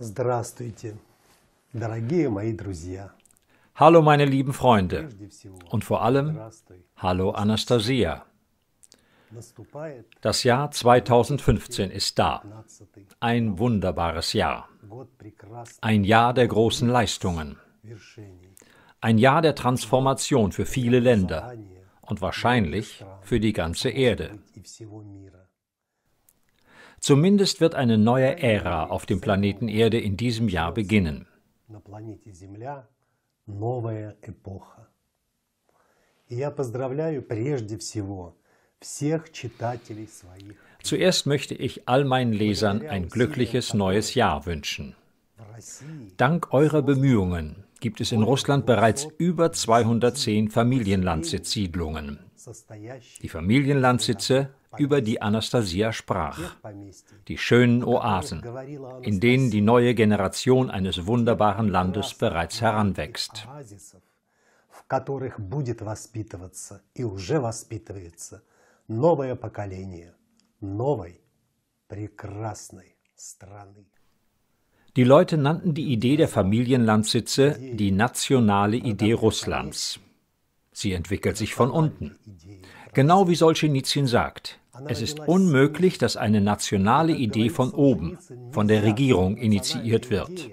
Здравствуйте, дорогие мои друзья. Hallo meine lieben Freunde und vor allem Hallo Anastasia. Das Jahr 2015 ist da. Ein wunderbares Jahr. Ein Jahr der großen Leistungen. Ein Jahr der Transformation für viele Länder und wahrscheinlich für die ganze Erde. Zumindest wird eine neue Ära auf dem Planeten Erde in diesem Jahr beginnen. Zuerst möchte ich all meinen Lesern ein glückliches neues Jahr wünschen. Dank eurer Bemühungen gibt es in Russland bereits über 210 Familienlandsitzsiedlungen. Die Familienlandsitze über die Anastasia sprach, die schönen Oasen, in denen die neue Generation eines wunderbaren Landes bereits heranwächst. Die Leute nannten die Idee der Familienlandsitze die nationale Idee Russlands. Sie entwickelt sich von unten. Genau wie Solzhenitsyn sagt, es ist unmöglich, dass eine nationale Idee von oben, von der Regierung initiiert wird.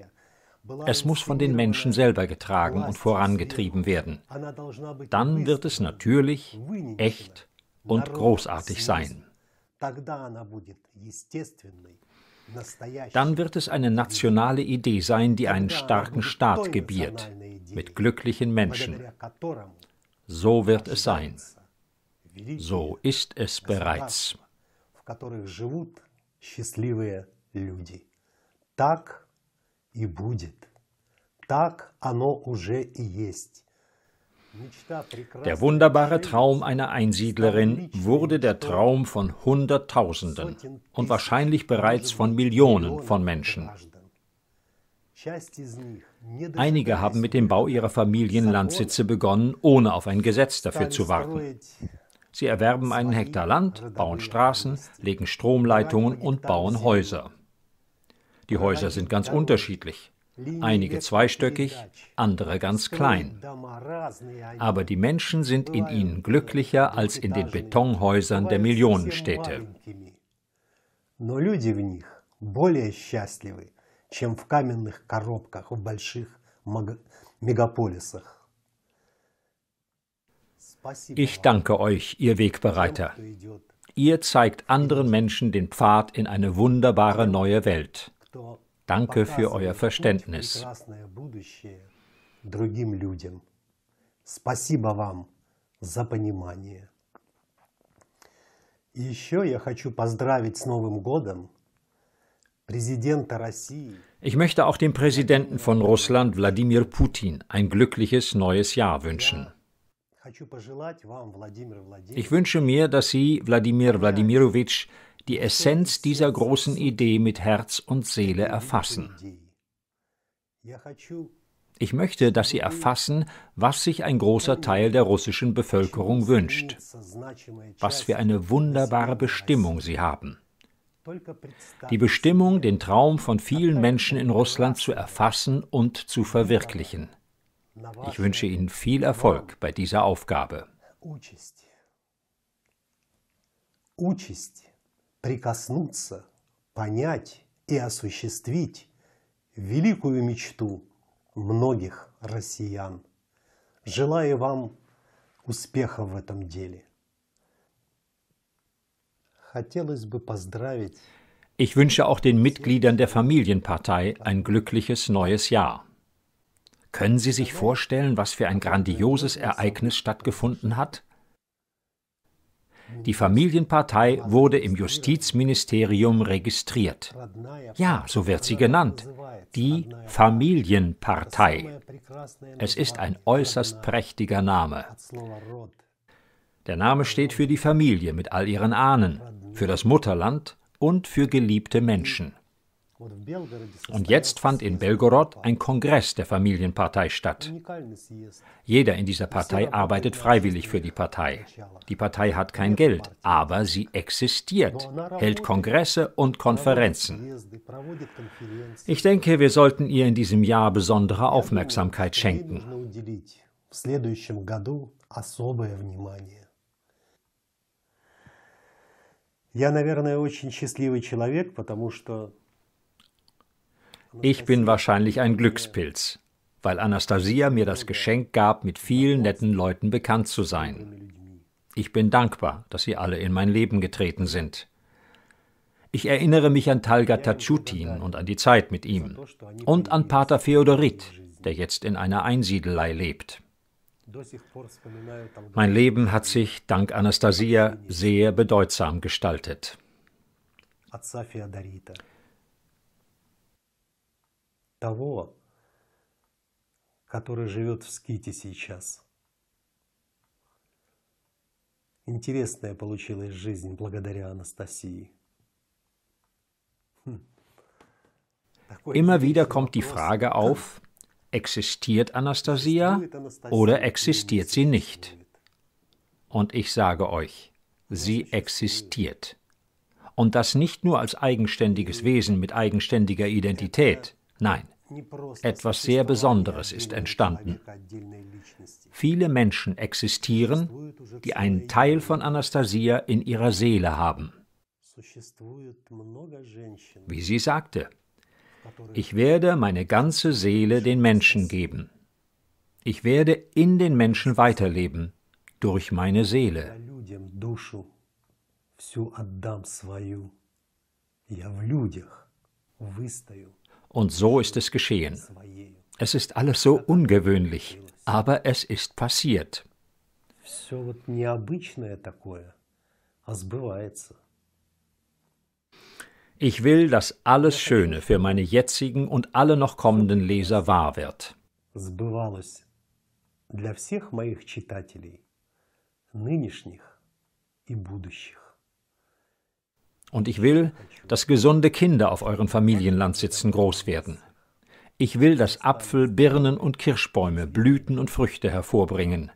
Es muss von den Menschen selber getragen und vorangetrieben werden. Dann wird es natürlich, echt und großartig sein. Dann wird es eine nationale Idee sein, die einen starken Staat gebiert, mit glücklichen Menschen. So wird es sein. So ist es bereits. Der wunderbare Traum einer Einsiedlerin wurde der Traum von Hunderttausenden und wahrscheinlich bereits von Millionen von Menschen. Einige haben mit dem Bau ihrer Familienlandsitze begonnen, ohne auf ein Gesetz dafür zu warten. Sie erwerben einen Hektar Land, bauen Straßen, legen Stromleitungen und bauen Häuser. Die Häuser sind ganz unterschiedlich. Einige zweistöckig, andere ganz klein. Aber die Menschen sind in ihnen glücklicher als in den Betonhäusern der Millionenstädte. Но люди в них более счастливы, чем в каменных коробках в больших мегаполисах. Ich danke euch, ihr Wegbereiter. Ihr zeigt anderen Menschen den Pfad in eine wunderbare neue Welt. Danke für euer Verständnis. ich möchte auch dem Präsidenten von Russland, Wladimir Putin, ein glückliches neues Jahr wünschen. Ich wünsche mir, dass Sie, Wladimir Wladimirowitsch, die Essenz dieser großen Idee mit Herz und Seele erfassen. Ich möchte, dass Sie erfassen, was sich ein großer Teil der russischen Bevölkerung wünscht, was für eine wunderbare Bestimmung Sie haben. Die Bestimmung, den Traum von vielen Menschen in Russland zu erfassen und zu verwirklichen. Ich wünsche Ihnen viel Erfolg bei dieser Aufgabe. Участь прикоснуться, понять и осуществить великую мечту многих россиян. Желаю вам успеха в этом деле. Хотелось бы поздравить. Ich wünsche auch den Mitgliedern der Familienpartei ein glückliches neues Jahr. Können Sie sich vorstellen, was für ein grandioses Ereignis stattgefunden hat? Die Familienpartei wurde im Justizministerium registriert. Ja, so wird sie genannt. Die Familienpartei. Es ist ein äußerst prächtiger Name. Der Name steht für die Familie mit all ihren Ahnen, für das Mutterland und für geliebte Menschen. Und jetzt fand in Belgorod ein Kongress der Familienpartei statt. Jeder in dieser Partei arbeitet freiwillig für die Partei. Die Partei hat kein Geld, aber sie existiert, hält Kongresse und Konferenzen. Ich denke, wir sollten ihr in diesem Jahr besondere Aufmerksamkeit schenken. Я, наверное, очень счастливый человек, потому что ich bin wahrscheinlich ein Glückspilz, weil Anastasia mir das Geschenk gab, mit vielen netten Leuten bekannt zu sein. Ich bin dankbar, dass sie alle in mein Leben getreten sind. Ich erinnere mich an Talga Tatschutin und an die Zeit mit ihm und an Pater Feodorit, der jetzt in einer Einsiedelei lebt. Mein Leben hat sich, dank Anastasia, sehr bedeutsam gestaltet того, который живет в ските сейчас. Интересная получилась жизнь благодаря Анастасии. Immer wieder kommt die Frage auf, existiert Anastasia oder existiert sie nicht? Und ich sage euch, sie existiert. Und das nicht nur als eigenständiges Wesen mit eigenständiger Identität, nein, etwas sehr Besonderes ist entstanden. Viele Menschen existieren, die einen Teil von Anastasia in ihrer Seele haben. Wie sie sagte, ich werde meine ganze Seele den Menschen geben. Ich werde in den Menschen weiterleben, durch meine Seele. Всю отдам свою. Я в людях выстою. Und so ist es geschehen. Es ist alles so ungewöhnlich, aber es ist passiert. Ich will, dass alles Schöne für meine jetzigen und alle noch kommenden Leser wahr wird. Для всех моих читателей, нынешних и будущих. Und ich will, dass gesunde Kinder auf euren Familienlandsitzen groß werden. Ich will, dass Apfel, Birnen und Kirschbäume Blüten und Früchte hervorbringen.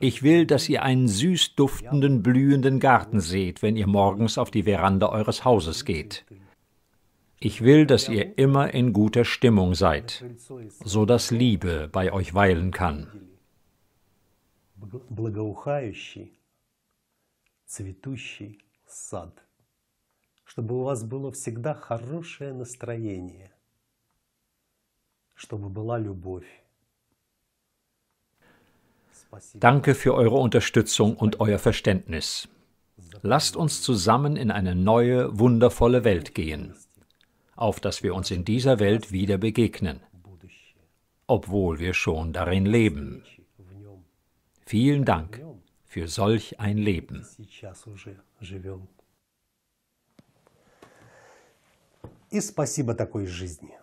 Ich will, dass ihr einen süß duftenden, blühenden Garten seht, wenn ihr morgens auf die Veranda eures Hauses geht. Ich will, dass ihr immer in guter Stimmung seid, so dass Liebe bei euch weilen kann. благоухающий, цветущий сад чтобы у вас было всегда хорошее настроение, чтобы была любовь. Danke für eure Unterstützung und euer Verständnis. Lasst uns zusammen in eine neue, wundervolle Welt gehen, auf dass wir uns in dieser Welt wieder begegnen, obwohl wir schon darin leben. Vielen Dank für solch ein Leben. и спасибо такой жизни.